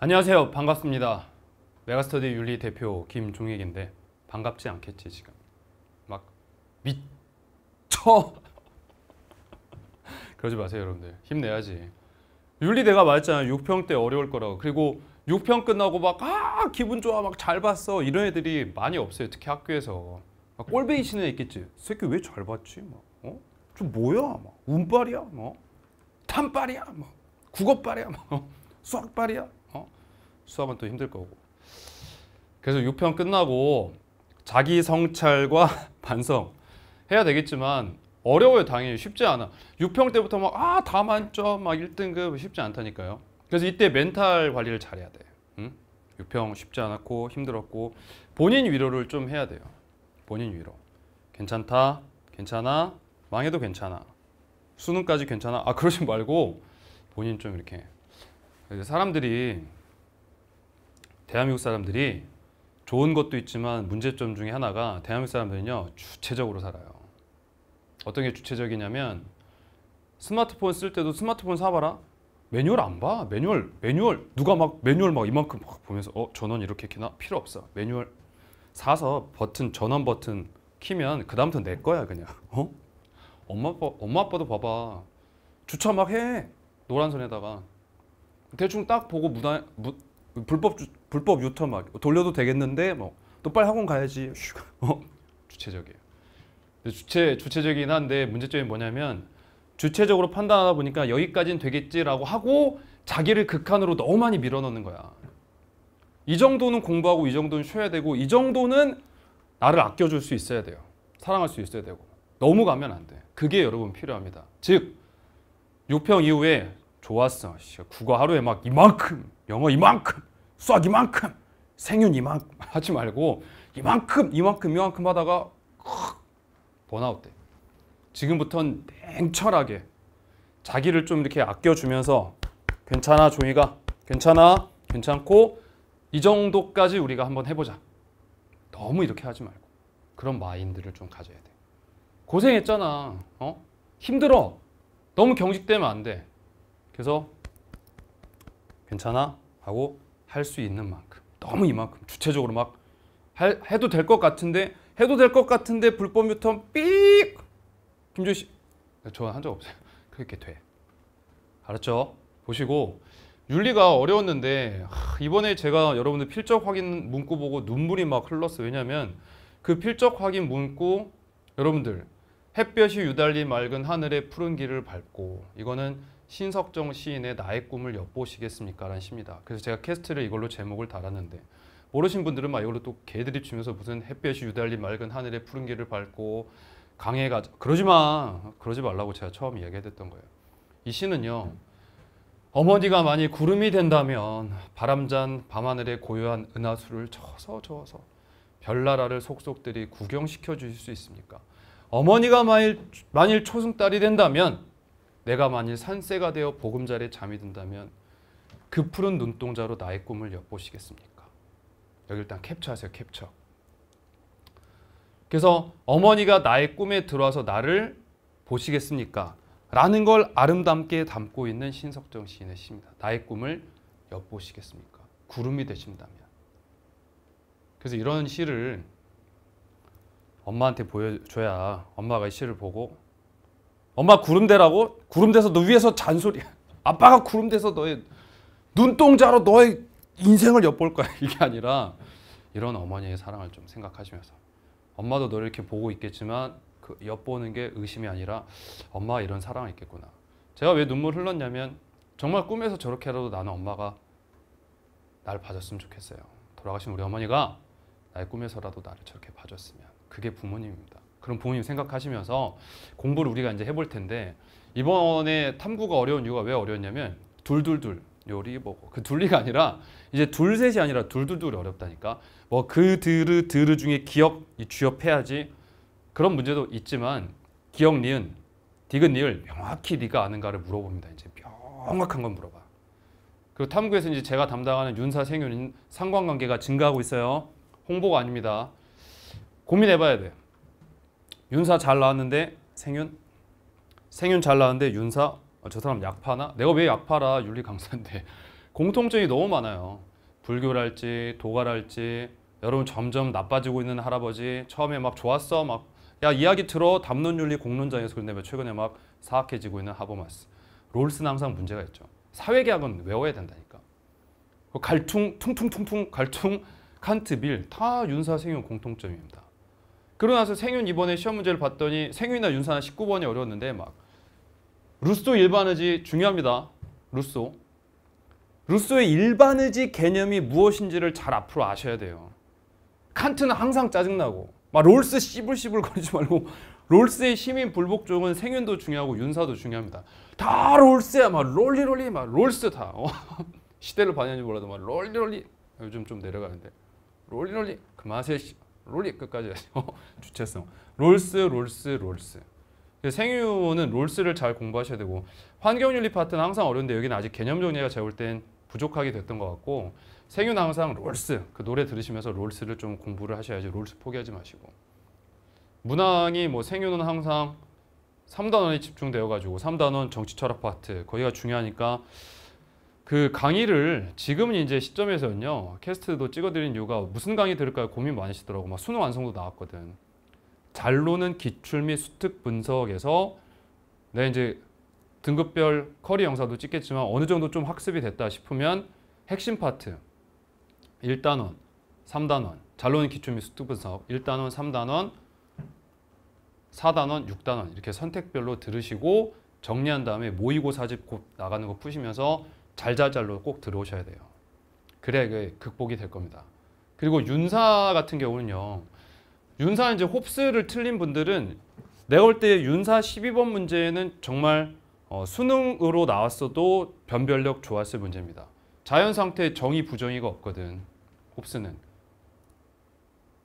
안녕하세요. 반갑습니다. 메가스터디 윤리 대표 김종익인데 반갑지 않겠지 지금. 막 미쳐. 그러지 마세요 여러분들. 힘내야지. 윤리 내가 말했잖아요. 6평 때 어려울 거라고. 그리고 6평 끝나고 막 아 기분 좋아 막 잘 봤어 이런 애들이 많이 없어요. 특히 학교에서. 꼴배기 치는 있겠지. 새끼 왜 잘 봤지? 막. 어? 좀 뭐야? 막. 운빨이야? 뭐. 탐빨이야? 뭐. 국어빨이야? 뭐. 수학빨이야? 수업은 또 힘들 거고. 그래서 6편 끝나고 자기 성찰과 반성 해야 되겠지만 어려워요 당연히 쉽지 않아. 6평 때부터 막아다 만점 막 1등급 쉽지 않다니까요. 그래서 이때 멘탈 관리를 잘해야 돼. 응? 6평 쉽지 않았고 힘들었고 본인 위로를 좀 해야 돼요. 본인 위로. 괜찮다. 괜찮아. 망해도 괜찮아. 수능까지 괜찮아. 아 그러지 말고 본인 좀 이렇게 사람들이 대한민국 사람들이 좋은 것도 있지만 문제점 중에 하나가 대한민국 사람들은요 주체적으로 살아요. 어떤 게 주체적이냐면 스마트폰 쓸 때도 스마트폰 사봐라. 매뉴얼 안 봐. 매뉴얼, 매뉴얼. 누가 막 매뉴얼 막 이만큼 막 보면서 어 전원 이렇게 키나 필요 없어. 매뉴얼 사서 버튼 전원 버튼 키면 그 다음부터 내 거야 그냥. 어? 엄마 아빠 엄마 아빠도 봐봐. 주차 막 해. 노란 선에다가 대충 딱 보고 무단 무, 불법 주, 불법 유터 막 돌려도 되겠는데 뭐 또 빨리 학원 가야지. 어, 주체적이에요. 주체 주체적이긴 한데 문제점이 뭐냐면 주체적으로 판단하다 보니까 여기까지는 되겠지라고 하고 자기를 극한으로 너무 많이 밀어넣는 거야. 이 정도는 공부하고 이 정도는 쉬어야 되고 이 정도는 나를 아껴줄 수 있어야 돼요. 사랑할 수 있어야 되고. 너무 가면 안 돼. 그게 여러분 필요합니다. 즉, 6평 이후에 좋았어. 국어 하루에 막 이만큼, 영어 이만큼, 수학 이만큼, 생윤 이만큼 하지 말고 이만큼, 이만큼, 이만큼 하다가 번아웃 돼. 지금부터는 냉철하게 자기를 좀 이렇게 아껴주면서 괜찮아 종이가 괜찮아 괜찮고 이 정도까지 우리가 한번 해보자. 너무 이렇게 하지 말고 그런 마인드를 좀 가져야 돼. 고생했잖아. 어? 힘들어. 너무 경직되면 안 돼. 그래서 괜찮아 하고 할 수 있는 만큼 너무 이만큼 주체적으로 막 할, 해도 될 것 같은데 해도 될 것 같은데 불법 유턴 삑 김준 씨저 한 적 없어요 그렇게 돼 알았죠 보시고 윤리가 어려웠는데 이번에 제가 여러분들 필적 확인 문구 보고 눈물이 막 흘렀어요 왜냐면 그 필적 확인 문구 여러분들 햇볕이 유달리 맑은 하늘의 푸른 길을 밟고 이거는 신석정 시인의 나의 꿈을 엿보시겠습니까? 라는 시입니다. 그래서 제가 캐스트를 이걸로 제목을 달았는데 모르신 분들은 막 이걸로 또 개드립 치면서 무슨 햇볕이 유달리 맑은 하늘에 푸른 길을 밟고 강에 가 그러지 마 그러지 말라고 제가 처음 이야기했던 거예요. 이 시는요 어머니가 만일 구름이 된다면 바람잔 밤하늘의 고요한 은하수를 저서 저어서 별나라를 속속들이 구경시켜 주실 수 있습니까? 어머니가 만일, 만일 초승달이 된다면 내가 만일 산새가 되어 보금자리에 잠이 든다면 그 푸른 눈동자로 나의 꿈을 엿보시겠습니까? 여기 일단 캡처하세요. 캡처. 그래서 어머니가 나의 꿈에 들어와서 나를 보시겠습니까? 라는 걸 아름답게 담고 있는 신석정 시인의 시입니다. 나의 꿈을 엿보시겠습니까? 구름이 되신다면. 그래서 이런 시를 엄마한테 보여줘야 엄마가 이 시를 보고 엄마 구름대라고? 구름대서 너 위에서 잔소리. 아빠가 구름대서 너의 눈동자로 너의 인생을 엿볼 거야. 이게 아니라 이런 어머니의 사랑을 좀 생각하시면서 엄마도 너를 이렇게 보고 있겠지만 그 엿보는 게 의심이 아니라 엄마가 이런 사랑을 있겠구나. 제가 왜 눈물 흘렀냐면 정말 꿈에서 저렇게라도 나는 엄마가 날 봐줬으면 좋겠어요. 돌아가신 우리 어머니가 나의 꿈에서라도 나를 저렇게 봐줬으면 그게 부모님입니다. 그런 부모님 생각하시면서 공부를 우리가 이제 해볼 텐데 이번에 탐구가 어려운 이유가 왜 어려웠냐면 둘둘둘 요리 보고그 둘리가 아니라 이제 둘셋이 아니라 둘둘둘이 어렵다니까 뭐 그 드르 드르 중에 기억 이 주협해야지 그런 문제도 있지만 기억 니은 디귿 니을 명확히 네가 아는가를 물어봅니다 이제 명확한 건 물어봐 그리고 탐구에서 이제 제가 담당하는 윤사 생윤 상관관계가 증가하고 있어요 홍보가 아닙니다 고민해봐야 돼 윤사 잘 나왔는데 생윤 생윤 잘 나왔는데 윤사 아, 저 사람 약파나? 내가 왜 약파라 윤리 강사인데 공통점이 너무 많아요. 불교랄지 도가랄지 여러분 점점 나빠지고 있는 할아버지 처음에 막 좋았어 막야 이야기 들어 담론윤리 공론장에서 근데 최근에 막 사악해지고 있는 하버마스 롤스는 항상 문제가 있죠. 사회계약은 외워야 된다니까. 그 갈퉁 퉁퉁퉁퉁 갈퉁 칸트 빌다 윤사 생윤 공통점입니다. 그러고 나서 생윤 이번에 시험 문제를 봤더니 생윤이나 윤산는 19번이 어려웠는데 막 루소 일반의지 중요합니다. 루소. 루소의 일반의지 개념이 무엇인지를 잘 앞으로 아셔야 돼요. 칸트는 항상 짜증나고 막 롤스 씨불씨불 거리지 말고 롤스의 시민 불복종은 생윤도 중요하고 윤사도 중요합니다. 다 롤스야 막 롤리롤리 막 롤스 다 어, 시대를 반영지 몰라도 막 롤리롤리 요즘 좀 내려가는데 롤리롤리 그만하세요. 롤이 끝까지 주체성. 롤스, 롤스, 롤스. 생유는 롤스를 잘 공부하셔야 되고 환경윤리 파트는 항상 어려운데 여기는 아직 개념 정리가 제가 볼땐 부족하게 됐던 것 같고 생유는 항상 롤스 그 노래 들으시면서 롤스를 좀 공부를 하셔야지 롤스 포기하지 마시고 문항이 뭐 생유는 항상 3단원에 집중되어 가지고 3단원 정치 철학 파트 거기가 중요하니까 그 강의를 지금은 이제 시점에서는요 캐스트도 찍어드린 이유가 무슨 강의 들을까요 고민 많으시더라고 막 수능 완성도 나왔거든 잘로는 기출 및 수특 분석에서 내 네, 이제 등급별 커리 영상도 찍겠지만 어느 정도 좀 학습이 됐다 싶으면 핵심 파트 1단원 3단원 잘로는 기출 및 수특 분석 1단원 3단원 4단원 6단원 이렇게 선택별로 들으시고 정리한 다음에 모의고사 집 나가는 거 푸시면서 잘잘잘로 꼭 들어오셔야 돼요. 그래야 그 극복이 될 겁니다. 그리고 윤사 같은 경우는요. 윤사 이제 홉스를 틀린 분들은 내가 볼때 윤사 12번 문제는 정말 어, 수능으로 나왔어도 변별력 좋았을 문제입니다. 자연 상태에 정의 부정의가 없거든. 홉스는.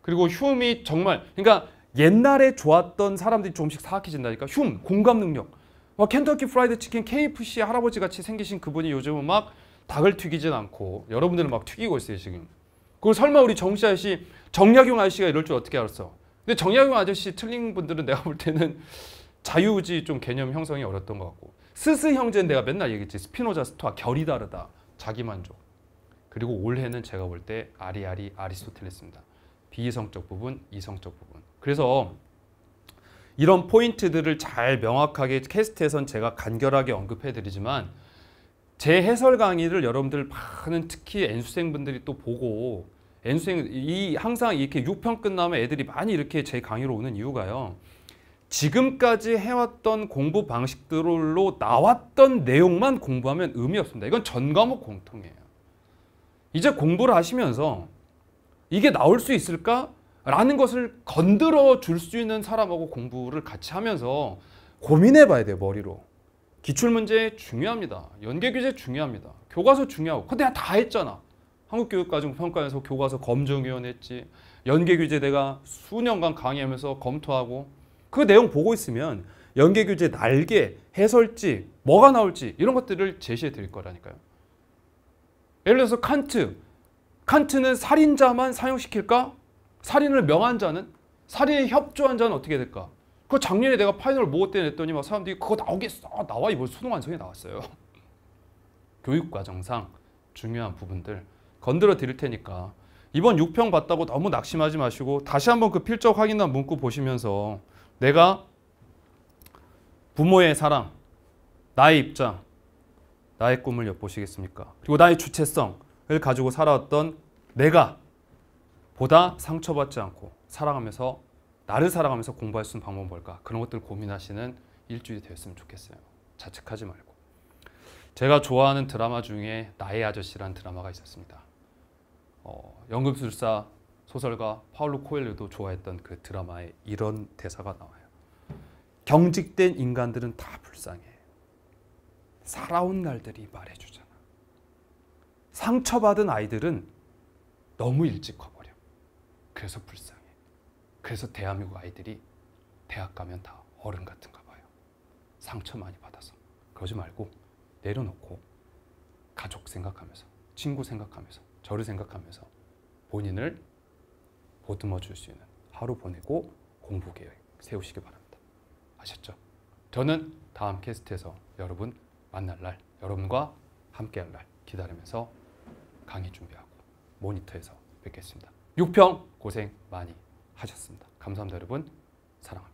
그리고 흉이 정말 그러니까 옛날에 좋았던 사람들이 조금씩 사악해진다니까 흉 공감 능력 막 뭐 켄터키 프라이드 치킨 KFC 할아버지 같이 생기신 그분이 요즘은 막 닭을 튀기진 않고 여러분들은 막 튀기고 있어요 지금. 그걸 설마 우리 정씨 아저씨 정약용 아저씨가 이럴 줄 어떻게 알았어? 근데 정약용 아저씨 틀린 분들은 내가 볼 때는 자유의지 좀 개념 형성이 어렸던 것 같고 스스 형제는 내가 맨날 얘기했지 스피노자 스토아 결이 다르다 자기만족 그리고 올해는 제가 볼 때 아리아리 아리스토텔레스입니다 비이성적 부분 이성적 부분 그래서 이런 포인트들을 잘 명확하게 캐스트에선 제가 간결하게 언급해드리지만 제 해설 강의를 여러분들 많은 특히 N수생분들이 또 보고 N수생 이 항상 이렇게 6평 끝나면 애들이 많이 이렇게 제 강의로 오는 이유가요. 지금까지 해왔던 공부 방식들로 나왔던 내용만 공부하면 의미 없습니다. 이건 전 과목 공통이에요. 이제 공부를 하시면서 이게 나올 수 있을까? 라는 것을 건드려 줄 수 있는 사람하고 공부를 같이 하면서 고민해 봐야 돼요 머리로 기출문제 중요합니다 연계규제 중요합니다 교과서 중요하고 그거 내가 다 했잖아 한국교육과정평가에서 교과서 검증위원 했지 연계규제 내가 수년간 강의하면서 검토하고 그 내용 보고 있으면 연계규제 날개, 해설지, 뭐가 나올지 이런 것들을 제시해 드릴 거라니까요 예를 들어서 칸트 칸트는 살인자만 사용시킬까? 살인을 명한 자는 살인에 협조한 자는 어떻게 될까? 그 작년에 내가 파이널 모호 뭐 때 냈더니 막 사람들이 그거 나오겠어 아, 나와 이번 수능완성이 나왔어요. 교육 과정상 중요한 부분들 건드려 드릴 테니까 이번 6평 봤다고 너무 낙심하지 마시고 다시 한번 그 필적 확인한 문구 보시면서 내가 부모의 사랑, 나의 입장, 나의 꿈을 엿보시겠습니까? 그리고 나의 주체성을 가지고 살아왔던 내가 보다 상처받지 않고 사랑하면서 나를 사랑하면서 공부할 수 있는 방법은 뭘까? 그런 것들 고민하시는 일주일이 되었으면 좋겠어요. 자책하지 말고. 제가 좋아하는 드라마 중에 나의 아저씨란 드라마가 있었습니다. 어, 연금술사 소설가 파울로 코엘료도 좋아했던 그 드라마에 이런 대사가 나와요. 경직된 인간들은 다 불쌍해. 살아온 날들이 말해주잖아. 상처받은 아이들은 너무 일찍 커버려. 그래서 불쌍해. 그래서 대한민국 아이들이 대학 가면 다 어른 같은가 봐요. 상처 많이 받아서. 그러지 말고 내려놓고 가족 생각하면서, 친구 생각하면서, 저를 생각하면서 본인을 보듬어 줄 수 있는 하루 보내고 공부 계획 세우시기 바랍니다. 아셨죠? 저는 다음 캐스트에서 여러분 만날 날, 여러분과 함께 할 날 기다리면서 강의 준비하고 모니터에서 뵙겠습니다. 6평 고생 많이 하셨습니다. 감사합니다, 여러분. 사랑합니다.